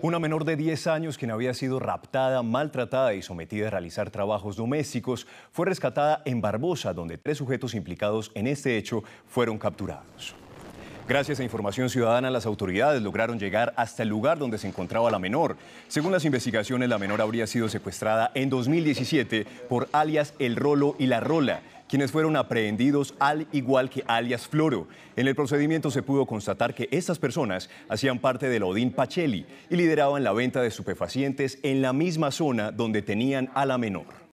Una menor de 10 años, quien había sido raptada, maltratada y sometida a realizar trabajos domésticos, fue rescatada en Barbosa, donde tres sujetos implicados en este hecho fueron capturados. Gracias a información ciudadana, las autoridades lograron llegar hasta el lugar donde se encontraba la menor. Según las investigaciones, la menor habría sido secuestrada en 2017 por alias El Rolo y La Rola quienes fueron aprehendidos al igual que alias Floro. En el procedimiento se pudo constatar que estas personas hacían parte la Odín Pacelli y lideraban la venta de estupefacientes en la misma zona donde tenían a la menor.